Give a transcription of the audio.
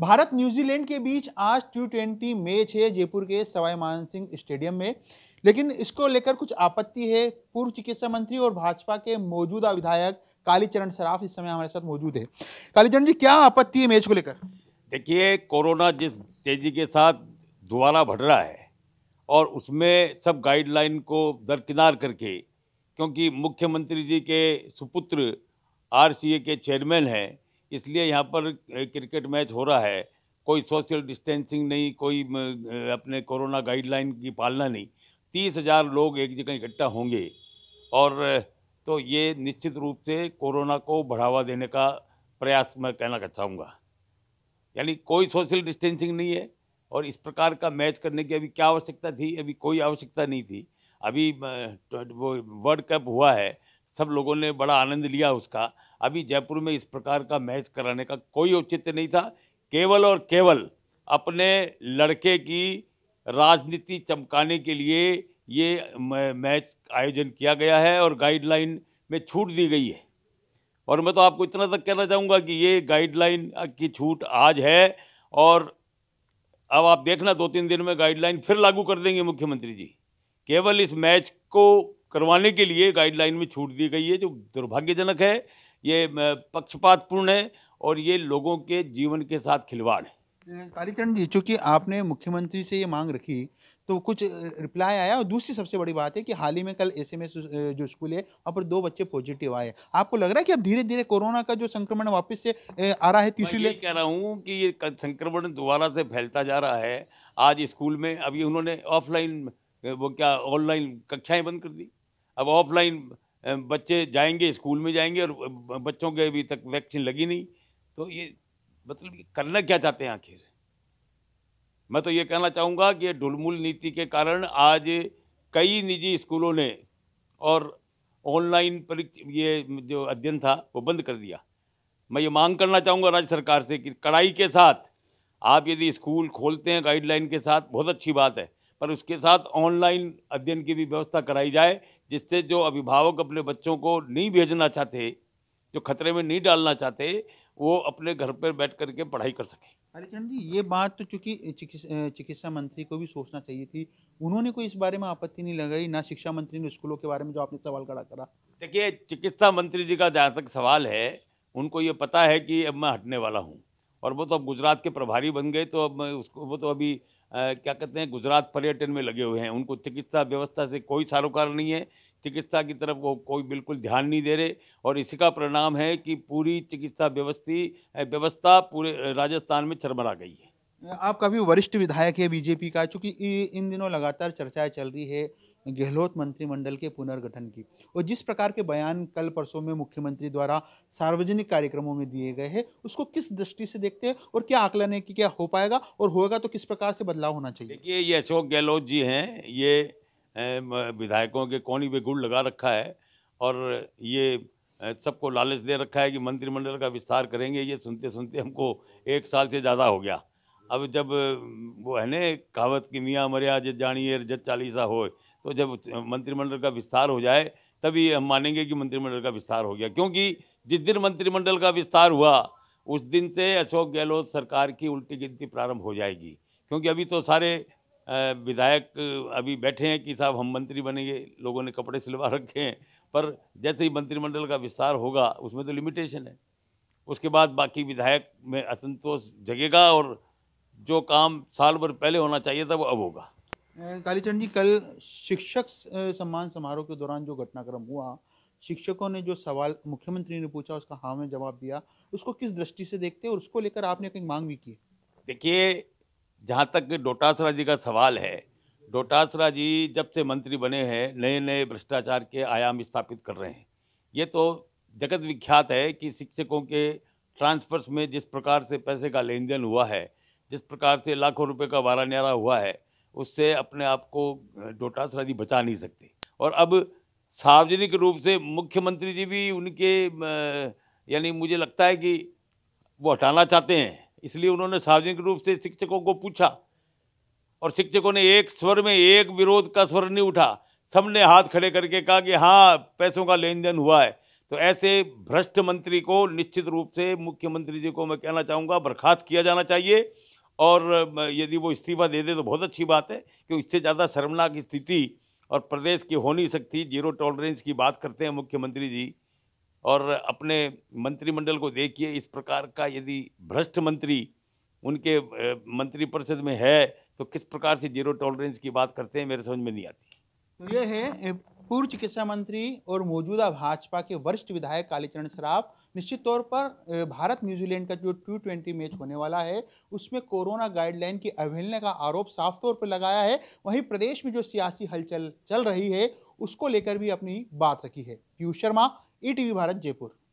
Bharat New Zealand के बीच आज T twenty match है जयपुर के सवाई मानसिंह स्टेडियम में लेकिन इसको लेकर कुछ आपत्ति है पूर्व चिकित्सा मंत्री और भाजपा के मौजूदा विधायक कालीचरण सराफ इस समय हमारे साथ मौजूद है कालीचरण जी क्या आपत्ति है मैच को लेकर देखिए कोरोना जिस तेजी के साथ दोबारा बढ़ रहा है और उसमें सब गाइडलाइन को दरकिनार करके क्योंकि मुख्यमंत्री जी के सुपुत्र आर के चेयरमैन हैं इसलिए यहाँ पर क्रिकेट मैच हो रहा है कोई सोशल डिस्टेंसिंग नहीं कोई अपने कोरोना गाइडलाइन की पालना नहीं तीस हज़ार लोग एक जगह इकट्ठा होंगे और तो ये निश्चित रूप से कोरोना को बढ़ावा देने का प्रयास मैं कहना चाहूँगा यानी कोई सोशल डिस्टेंसिंग नहीं है और इस प्रकार का मैच करने की अभी क्या आवश्यकता थी अभी कोई आवश्यकता नहीं थी अभी वो वर्ल्ड कप हुआ है सब लोगों ने बड़ा आनंद लिया उसका अभी जयपुर में इस प्रकार का मैच कराने का कोई औचित्य नहीं था केवल और केवल अपने लड़के की राजनीति चमकाने के लिए ये मैच आयोजन किया गया है और गाइडलाइन में छूट दी गई है और मैं तो आपको इतना तक कहना चाहूँगा कि ये गाइडलाइन की छूट आज है और अब आप देखना दो तीन दिन में गाइडलाइन फिर लागू कर देंगे मुख्यमंत्री जी केवल इस मैच को करवाने के लिए गाइडलाइन में छूट दी गई है जो दुर्भाग्यजनक है ये पक्षपातपूर्ण है और ये लोगों के जीवन के साथ खिलवाड़ है कालीचरण जी चूँकि आपने मुख्यमंत्री से ये मांग रखी तो कुछ रिप्लाई आया और दूसरी सबसे बड़ी बात है कि हाल ही में कल एस जो स्कूल है वहाँ पर दो बच्चे पॉजिटिव आए आपको लग रहा है कि अब धीरे धीरे कोरोना का जो संक्रमण वापस से आ रहा है तीसरी ले कह रहा हूँ कि ये संक्रमण दोबारा से फैलता जा रहा है आज स्कूल में अभी उन्होंने ऑफलाइन वो क्या ऑनलाइन कक्षाएं बंद कर दी अब ऑफलाइन बच्चे जाएंगे स्कूल में जाएंगे और बच्चों के अभी तक वैक्सीन लगी नहीं तो ये मतलब ये करना क्या चाहते हैं आखिर मैं तो ये कहना चाहूँगा कि ढुलमुल नीति के कारण आज कई निजी स्कूलों ने और ऑनलाइन परीक्षा ये जो अध्ययन था वो बंद कर दिया मैं ये मांग करना चाहूँगा राज्य सरकार से कि कड़ाई के साथ आप यदि स्कूल खोलते हैं गाइडलाइन के साथ बहुत अच्छी बात है पर उसके साथ ऑनलाइन अध्ययन की भी व्यवस्था कराई जाए जिससे जो अभिभावक अपने बच्चों को नहीं भेजना चाहते जो खतरे में नहीं डालना चाहते वो अपने घर पर बैठ करके पढ़ाई कर सके हरिचंद जी ये बात तो चूँकि चिकित्सा मंत्री को भी सोचना चाहिए थी उन्होंने कोई इस बारे में आपत्ति नहीं लगाई ना शिक्षा मंत्री ने स्कूलों के बारे में जो आपने सवाल खड़ा करा देखिए चिकित्सा मंत्री जी का जहाँ तक सवाल है उनको ये पता है कि अब मैं हटने वाला हूँ और वो तो अब गुजरात के प्रभारी बन गए तो अब उसको वो तो अभी आ, क्या कहते हैं गुजरात पर्यटन में लगे हुए हैं उनको चिकित्सा व्यवस्था से कोई सारोकार नहीं है चिकित्सा की तरफ वो कोई बिल्कुल ध्यान नहीं दे रहे और इसी का परिणाम है कि पूरी चिकित्सा व्यवस्थी व्यवस्था पूरे राजस्थान में चरमरा गई है आप काफ़ी वरिष्ठ विधायक है बीजेपी का चूंकि इन दिनों लगातार चर्चाएं चल रही है गहलोत मंत्रिमंडल के पुनर्गठन की और जिस प्रकार के बयान कल परसों में मुख्यमंत्री द्वारा सार्वजनिक कार्यक्रमों में दिए गए हैं उसको किस दृष्टि से देखते हैं और क्या आकलन है कि क्या हो पाएगा और होगा तो किस प्रकार से बदलाव होना चाहिए देखिए ये अशोक गहलोत जी हैं ये विधायकों के कोनी पे गुड़ लगा रखा है और ये सबको लालच दे रखा है कि मंत्रिमंडल का विस्तार करेंगे ये सुनते सुनते हमको एक साल से ज़्यादा हो गया अब जब वो है ने कहावत की मियाँ मरिया जत जानिए जत चालीसा हो तो जब मंत्रिमंडल का विस्तार हो जाए तभी हम मानेंगे कि मंत्रिमंडल का विस्तार हो गया क्योंकि जिस दिन मंत्रिमंडल का विस्तार हुआ उस दिन से अशोक गहलोत सरकार की उल्टी गिनती प्रारंभ हो जाएगी क्योंकि अभी तो सारे विधायक अभी बैठे हैं कि साहब हम मंत्री बनेंगे लोगों ने कपड़े सिलवा रखे हैं पर जैसे ही मंत्रिमंडल का विस्तार होगा उसमें तो लिमिटेशन है उसके बाद बाकी विधायक में असंतोष जगेगा और जो काम साल भर पहले होना चाहिए था वो अब होगा कालीचंद जी कल शिक्षक सम्मान समारोह के दौरान जो घटनाक्रम हुआ शिक्षकों ने जो सवाल मुख्यमंत्री ने पूछा उसका हाँ में जवाब दिया उसको किस दृष्टि से देखते और उसको लेकर आपने कहीं मांग भी की देखिए जहाँ तक डोटासरा जी का सवाल है डोटासरा जी जब से मंत्री बने हैं नए नए भ्रष्टाचार के आयाम स्थापित कर रहे हैं ये तो जगत विख्यात है कि शिक्षकों के ट्रांसफर्स में जिस प्रकार से पैसे का लेन देन हुआ है जिस प्रकार से लाखों रुपए का वारा न्यारा हुआ है उससे अपने आप को डोटा जी बचा नहीं सकते और अब सार्वजनिक रूप से मुख्यमंत्री जी भी उनके यानी मुझे लगता है कि वो हटाना चाहते हैं इसलिए उन्होंने सार्वजनिक रूप से शिक्षकों को पूछा और शिक्षकों ने एक स्वर में एक विरोध का स्वर नहीं उठा सबने हाथ खड़े करके कहा कि हाँ पैसों का लेन देन हुआ है तो ऐसे भ्रष्ट मंत्री को निश्चित रूप से मुख्यमंत्री जी को मैं कहना चाहूँगा बर्खास्त किया जाना चाहिए और यदि वो इस्तीफा दे दे तो बहुत अच्छी बात है क्योंकि इससे ज़्यादा शर्मनाक स्थिति और प्रदेश की हो नहीं सकती जीरो टॉलरेंस की बात करते हैं मुख्यमंत्री जी और अपने मंत्रिमंडल को देखिए इस प्रकार का यदि भ्रष्ट मंत्री उनके मंत्रिपरिषद में है तो किस प्रकार से जीरो टॉलरेंस की बात करते हैं मेरे समझ में नहीं आती तो ये है पूर्व चिकित्सा मंत्री और मौजूदा भाजपा के वरिष्ठ विधायक कालीचरण सराफ निश्चित तौर पर भारत न्यूजीलैंड का जो टी ट्वेंटी मैच होने वाला है उसमें कोरोना गाइडलाइन की अवहेलना का आरोप साफ तौर पर लगाया है वहीं प्रदेश में जो सियासी हलचल चल रही है उसको लेकर भी अपनी बात रखी है पीयूष शर्मा ई e भारत जयपुर